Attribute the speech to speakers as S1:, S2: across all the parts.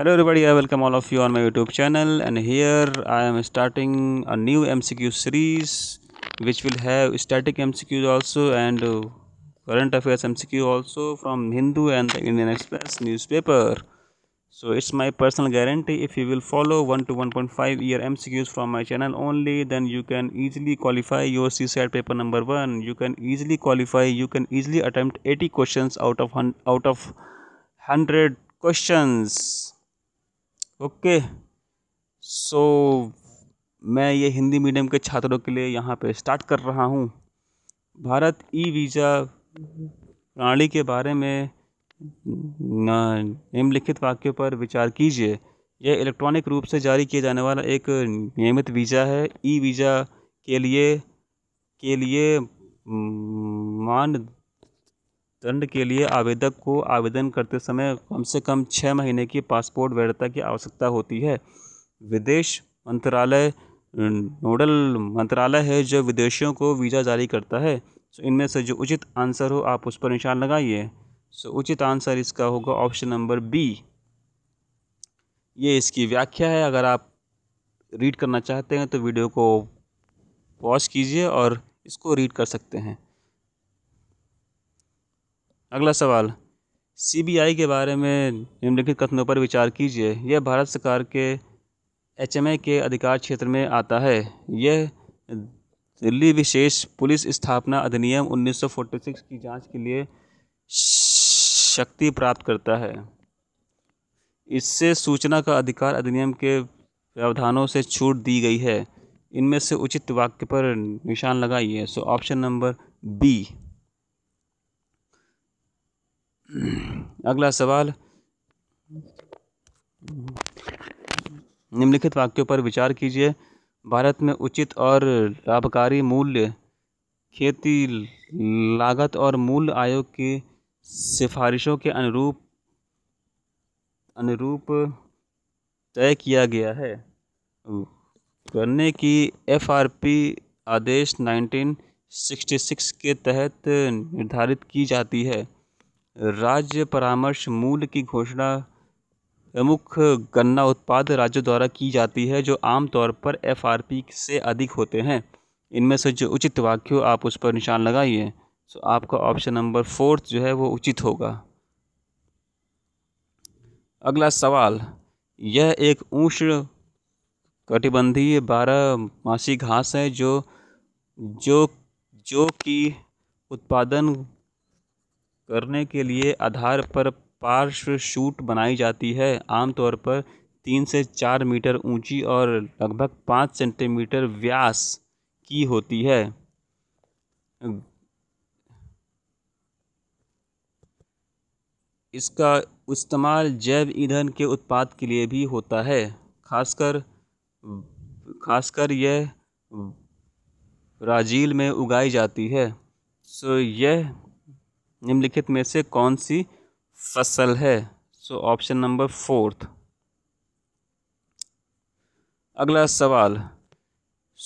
S1: hello everybody i welcome all of you on my youtube channel and here i am starting a new mcq series which will have static mcqs also and uh, current affairs mcq also from hindu and the indian express newspaper so it's my personal guarantee if you will follow 1 to 1.5 year mcqs from my channel only then you can easily qualify your csat paper number 1 you can easily qualify you can easily attempt 80 questions out of out of 100 questions okay so मैं ये Hindi medium के छात्रों के लिए यहाँ पे start कर रहा हूँ भारत ई वीज़ा प्रणाली के बारे में निम्नलिखित वाक्यों पर विचार कीजिए यह इलेक्ट्रॉनिक रूप से जारी किया जाने वाला एक नियमित वीज़ा है ई वीज़ा के लिए के लिए मान दंड के लिए आवेदक को आवेदन करते समय कम से कम छः महीने की पासपोर्ट वैधता की आवश्यकता होती है विदेश मंत्रालय नोडल मंत्रालय है जो विदेशियों को वीज़ा जारी करता है सो तो इनमें से जो उचित आंसर हो आप उस पर निशान लगाइए सो उचित आंसर इसका होगा ऑप्शन नंबर बी ये इसकी व्याख्या है अगर आप रीड करना चाहते हैं तो वीडियो को पॉज कीजिए और इसको रीड कर सकते हैं अगला सवाल सीबीआई के बारे में निम्नलिखित कथनों पर विचार कीजिए यह भारत सरकार के एचएमए के अधिकार क्षेत्र में आता है यह दिल्ली विशेष पुलिस स्थापना अधिनियम 1946 की जांच के लिए शक्ति प्राप्त करता है इससे सूचना का अधिकार अधिनियम के प्रावधानों से छूट दी गई है इनमें से उचित वाक्य पर निशान लगाइए सो ऑप्शन नंबर बी अगला सवाल निम्नलिखित वाक्यों पर विचार कीजिए भारत में उचित और लाभकारी मूल्य खेती लागत और मूल आयोग की सिफारिशों के अनुरूप अनुरूप तय किया गया है करने की एफआरपी आदेश 1966 के तहत निर्धारित की जाती है राज्य परामर्श मूल्य की घोषणा प्रमुख गन्ना उत्पाद राज्यों द्वारा की जाती है जो आमतौर पर एफ आर पी से अधिक होते हैं इनमें से जो उचित वाक्य हो आप उस पर निशान लगाइए सो तो आपका ऑप्शन नंबर फोर्थ जो है वो उचित होगा अगला सवाल यह एक ऊष्ण कटिबंधीय बारह मासी घास है जो जो जो कि उत्पादन करने के लिए आधार पर पार्श्व शूट बनाई जाती है आमतौर पर तीन से चार मीटर ऊंची और लगभग पाँच सेंटीमीटर व्यास की होती है इसका इस्तेमाल जैव ईंधन के उत्पाद के लिए भी होता है खासकर खासकर यह ब्राज़ील में उगाई जाती है सो यह निम्नलिखित में से कौन सी फसल है सो ऑप्शन नंबर फोर्थ अगला सवाल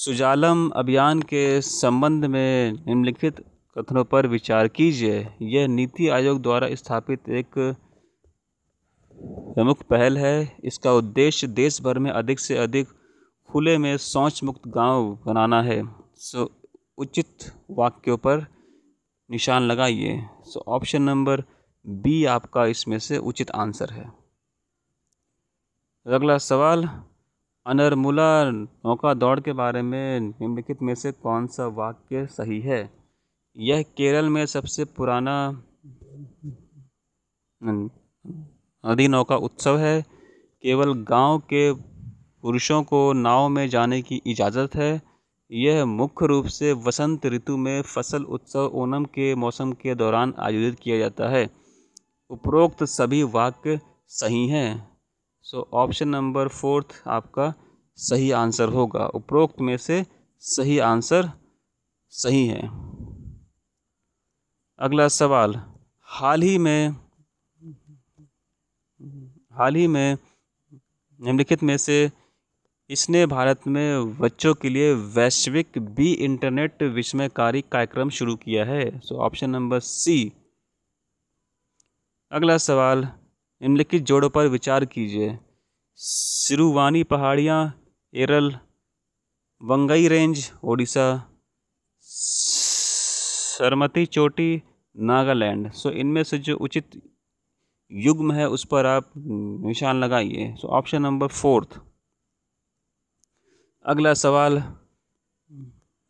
S1: सुजालम अभियान के संबंध में निम्नलिखित कथनों पर विचार कीजिए यह नीति आयोग द्वारा स्थापित एक प्रमुख पहल है इसका उद्देश्य देश भर में अधिक से अधिक खुले में शौच मुक्त गांव बनाना है सो उचित वाक्यों पर निशान लगाइए सो ऑप्शन नंबर बी आपका इसमें से उचित आंसर है अगला सवाल अनरमुला नौका दौड़ के बारे में निम्नलिखित में से कौन सा वाक्य सही है यह केरल में सबसे पुराना नदी नौका उत्सव है केवल गांव के पुरुषों को नाव में जाने की इजाज़त है यह मुख्य रूप से वसंत ऋतु में फसल उत्सव ओणम के मौसम के दौरान आयोजित किया जाता है उपरोक्त सभी वाक्य सही हैं सो ऑप्शन नंबर फोर्थ आपका सही आंसर होगा उपरोक्त में से सही आंसर सही है अगला सवाल हाल ही में हाल ही में निम्नलिखित में से इसने भारत में बच्चों के लिए वैश्विक बी इंटरनेट विस्मयकारी कार्यक्रम शुरू किया है सो ऑप्शन नंबर सी अगला सवाल निम्नलिखित जोड़ों पर विचार कीजिए सिरुवानी पहाड़ियाँ एरल वंगई रेंज ओडिशा सरमती चोटी नागालैंड सो इनमें से जो उचित युग्म है उस पर आप निशान लगाइए सो ऑप्शन नंबर फोर्थ अगला सवाल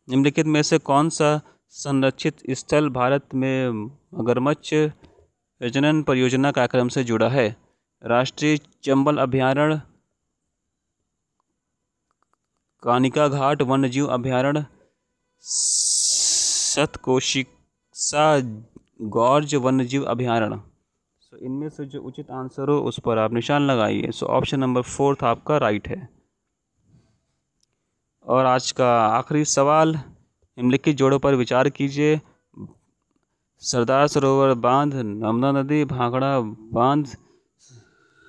S1: निम्नलिखित में से कौन सा संरक्षित स्थल भारत में मगरमच्छ प्रजनन परियोजना कार्यक्रम से जुड़ा है राष्ट्रीय चंबल अभ्यारण्य कानिका घाट वन्यजीव अभ्यारण्य सतकोशिका गौर्ज वन्यजीव अभ्यारण्य सो इनमें से जो उचित आंसर हो उस पर आप निशान लगाइए सो ऑप्शन नंबर फोर्थ आपका राइट है और आज का आखिरी सवाल निम्नलिखित जोड़ों पर विचार कीजिए सरदार सरोवर बांध नमना नदी भांगड़ा बांध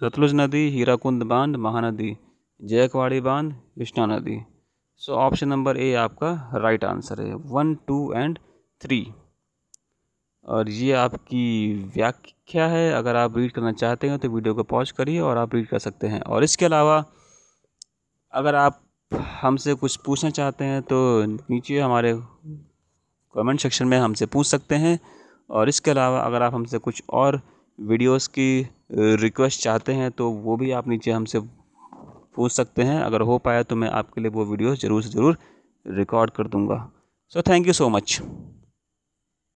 S1: सतलुज नदी हीराकुंद बांध महानदी जयकवाड़ी बांध कृष्णा नदी सो ऑप्शन नंबर ए आपका राइट आंसर है वन टू एंड थ्री और ये आपकी व्याख्या है अगर आप रीड करना चाहते हैं तो वीडियो को पॉज करिए और आप रीड कर सकते हैं और इसके अलावा अगर आप हमसे कुछ पूछना चाहते हैं तो नीचे हमारे कमेंट सेक्शन में हमसे पूछ सकते हैं और इसके अलावा अगर आप हमसे कुछ और वीडियोस की रिक्वेस्ट चाहते हैं तो वो भी आप नीचे हमसे पूछ सकते हैं अगर हो पाया तो मैं आपके लिए वो वीडियो ज़रूर से ज़रूर रिकॉर्ड कर दूँगा so thank you so much